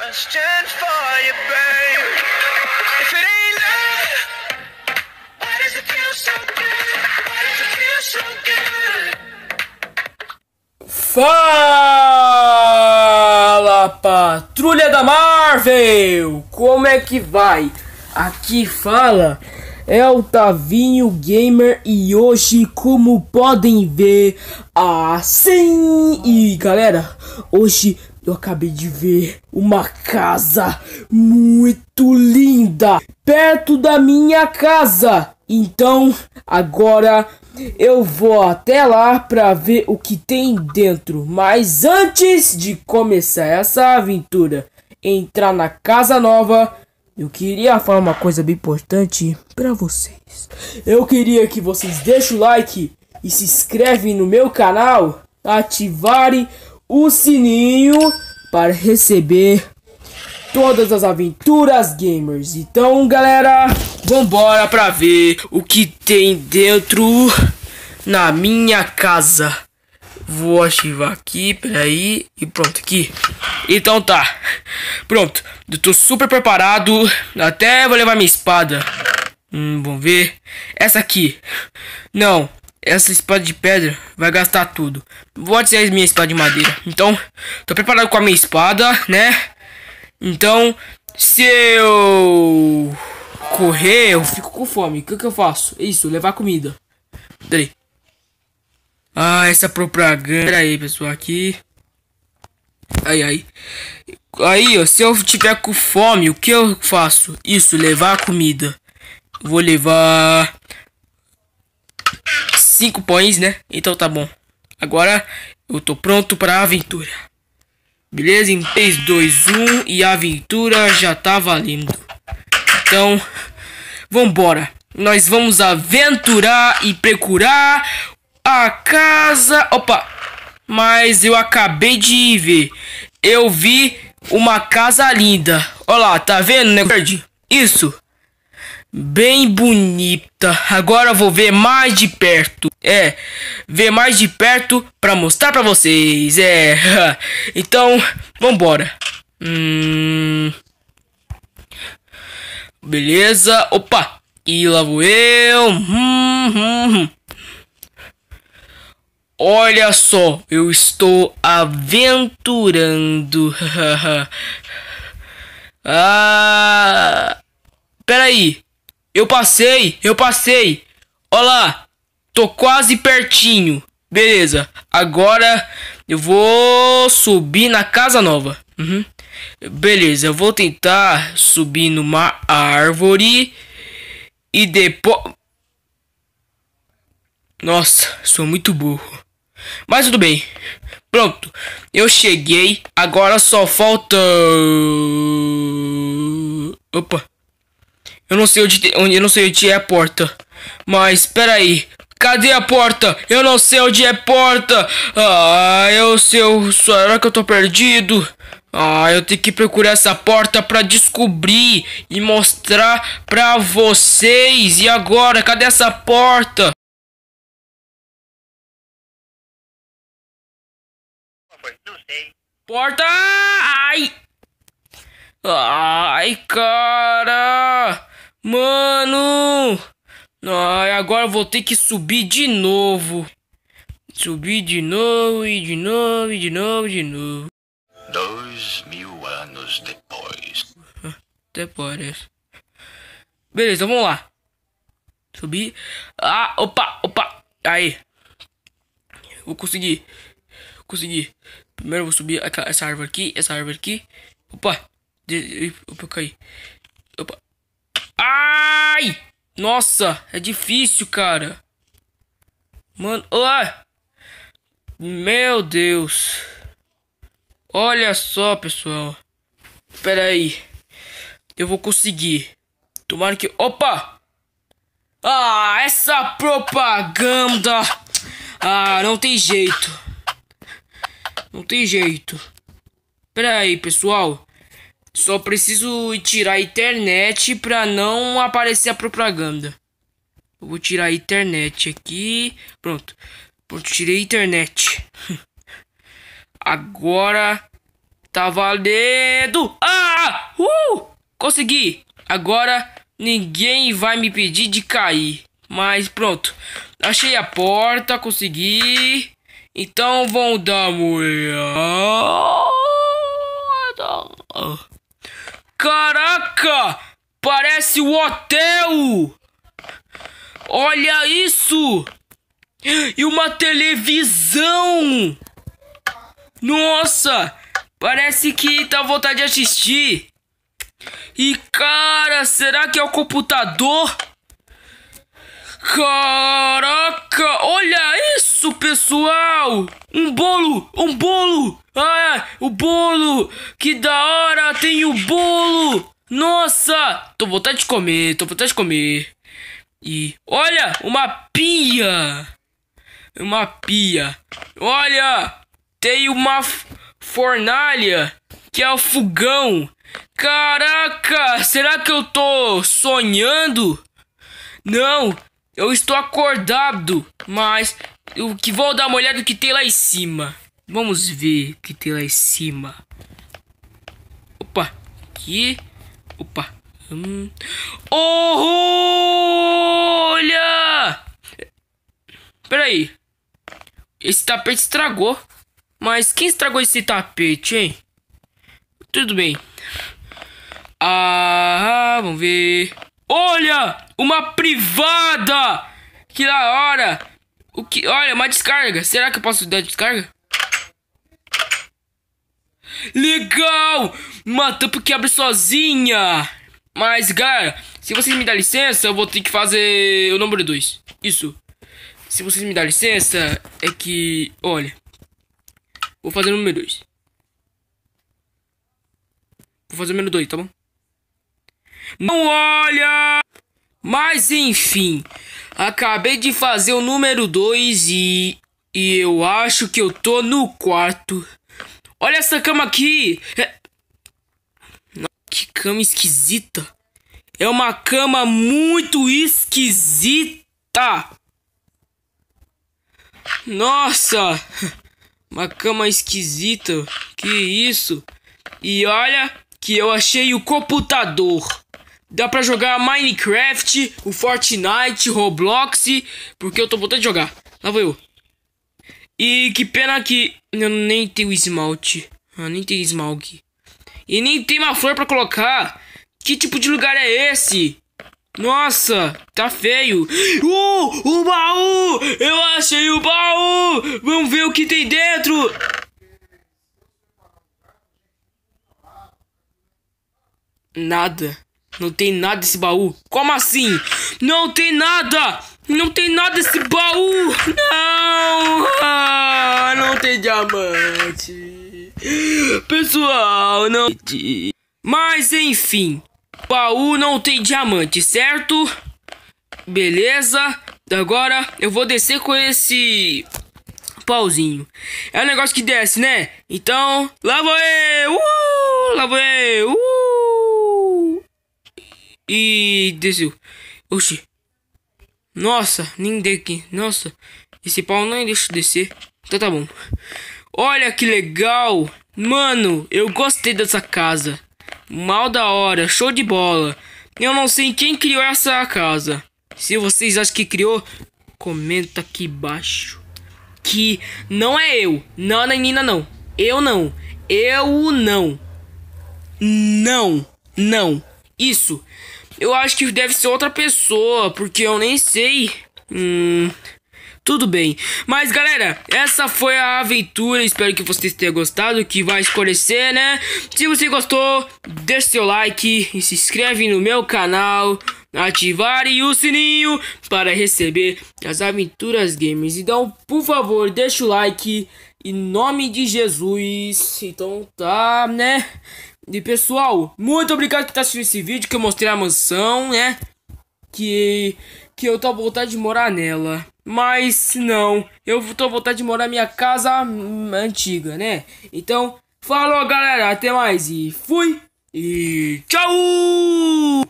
for you, babe. If it ain't love, why does it feel so good? Why does it feel so good? Fala, patrulha da Marvel! Como é que vai? Aqui fala é o Tavinho Gamer e hoje, como podem ver, assim e galera, hoje eu acabei de ver uma casa muito linda perto da minha casa. Então, agora eu vou até lá para ver o que tem dentro. Mas antes de começar essa aventura, entrar na casa nova, eu queria falar uma coisa bem importante para vocês. Eu queria que vocês deixem o like e se inscrevem no meu canal, ativarem o sininho para receber todas as aventuras gamers. Então, galera, vambora para ver o que tem dentro na minha casa. Vou ativar aqui, peraí, e pronto, aqui. Então tá, pronto, eu tô super preparado, até vou levar minha espada. Hum, vamos ver. Essa aqui. Não, essa espada de pedra vai gastar tudo. Vou adicionar as minha espada de madeira. Então, tô preparado com a minha espada, né? Então, se eu correr, eu fico com fome. O que, que eu faço? Isso, levar comida. Peraí. Ah, essa propaganda. aí pessoal, aqui. aí aí Aí, ó, se eu tiver com fome, o que eu faço? Isso, levar comida. Vou levar cinco pães, né? Então tá bom. Agora eu tô pronto para a aventura. Beleza? Em 3, 2, 1 e a aventura já tá valendo. Então, vambora. Nós vamos aventurar e procurar a casa. Opa! Mas eu acabei de ver. Eu vi uma casa linda. Olha lá, tá vendo, né, Isso bem bonita. Agora vou ver mais de perto. É, ver mais de perto para mostrar para vocês. É. Então, vambora. Hum... Beleza. Opa. E lá vou eu. Hum, hum, hum. Olha só, eu estou aventurando. ah, peraí, eu passei, eu passei. Olá, tô quase pertinho. Beleza, agora eu vou subir na casa nova. Uhum. Beleza, eu vou tentar subir numa árvore e depois. Nossa, sou muito burro. Mas tudo bem. Pronto, eu cheguei. Agora só falta. Opa. Eu não sei onde, onde eu não sei onde é a porta. Mas espera aí. Cadê a porta? Eu não sei onde é a porta. Ah, eu sei, eu, será que eu tô perdido? Ah, eu tenho que procurar essa porta para descobrir e mostrar para vocês. E agora, cadê essa porta? Não sei. Porta! Ai! Ai, cara! Mano! Ai, agora vou ter que subir de novo. Subir de novo e de novo e de novo de novo. Dois mil anos depois. Até parece. Beleza, vamos lá. Subir. Ah, opa, opa. Aí. Vou conseguir. Consegui. Primeiro vou subir essa árvore aqui, essa árvore aqui. Opa. De, opa, caí. Opa. Ai! Nossa, é difícil, cara. Mano, olha, Meu Deus. Olha só, pessoal. Pera aí. Eu vou conseguir. Tomara que... Opa! Ah, essa propaganda! Ah, não tem jeito. Não tem jeito. Pera aí, pessoal. Só preciso tirar a internet pra não aparecer a propaganda. Eu vou tirar a internet aqui. Pronto. Pronto, tirei a internet. Agora tá valendo. Ah! Uh! Consegui. Agora ninguém vai me pedir de cair. Mas pronto. Achei a porta, consegui. Então vão dar moeda. Caraca! Parece o hotel! Olha isso! E uma televisão! Nossa! Parece que tá vontade de assistir! E cara, será que é o computador? Caraca, olha isso, pessoal! Um bolo, um bolo! Ah, o bolo! Que da hora! Tem o bolo! Nossa! Tô vontade de comer, tô vontade de comer. E olha, uma pia! Uma pia. Olha, tem uma fornalha que é o fogão. Caraca, será que eu tô sonhando? Não, eu estou acordado, mas eu que vou dar uma olhada no é que tem lá em cima. Vamos ver o que tem lá em cima. Opa, aqui. Opa. Hum. Oh, olha! Peraí. Esse tapete estragou. Mas quem estragou esse tapete, hein? Tudo bem. Ah, vamos ver. Olha! Uma privada! Que da hora! O que? Olha, uma descarga. Será que eu posso dar descarga? Legal! Uma tampa que abre sozinha. Mas, galera, se vocês me dão licença, eu vou ter que fazer o número 2. Isso. Se vocês me dão licença, é que... Olha. Vou fazer o número 2. Vou fazer o número 2, tá bom? Não olha! Mas, enfim. Acabei de fazer o número 2 e... E eu acho que eu tô no quarto. Olha essa cama aqui! É... Que cama esquisita! É uma cama muito esquisita! Nossa! Uma cama esquisita! Que isso? E olha que eu achei o computador! Dá pra jogar Minecraft, o Fortnite, Roblox, porque eu tô voltando de jogar. Lá vou eu. E que pena que eu nem tenho esmalte. Ah, nem tem esmalte. E nem tem uma flor para colocar. Que tipo de lugar é esse? Nossa, tá feio. Uh, o baú! Eu achei o baú! Vamos ver o que tem dentro. Nada. Não tem nada esse baú. Como assim? Não tem nada! Não tem nada esse baú! Não! Ah, não tem diamante! Pessoal, não. Mas enfim, baú não tem diamante, certo? Beleza. Agora eu vou descer com esse pauzinho. É um negócio que desce, né? Então, lá vou eu! Uh, lá vou eu! Uh. E desceu. Oxi. Nossa, ninguém aqui. Nossa, esse pau não deixa descer. Então tá bom. Olha que legal! Mano, eu gostei dessa casa. Mal da hora, show de bola. Eu não sei quem criou essa casa. Se vocês acham que criou, comenta aqui embaixo. Que não é eu. Não, nina não. Eu não. Eu não. Não. Não. Isso. Eu acho que deve ser outra pessoa, porque eu nem sei. Hum. Tudo bem. Mas galera, essa foi a aventura. Espero que vocês tenham gostado, que vai escurecer, né? Se você gostou, deixe seu like e se inscreve no meu canal. Ativare o sininho para receber as aventuras games. Então, por favor, deixa o like em nome de Jesus. Então tá, né? E pessoal, muito obrigado que tá assistindo esse vídeo que eu mostrei a mansão, né? Que que eu tô à vontade de morar nela. Mas não, eu tô à vontade de morar na minha casa antiga, né? Então, falou galera, até mais e fui e tchau!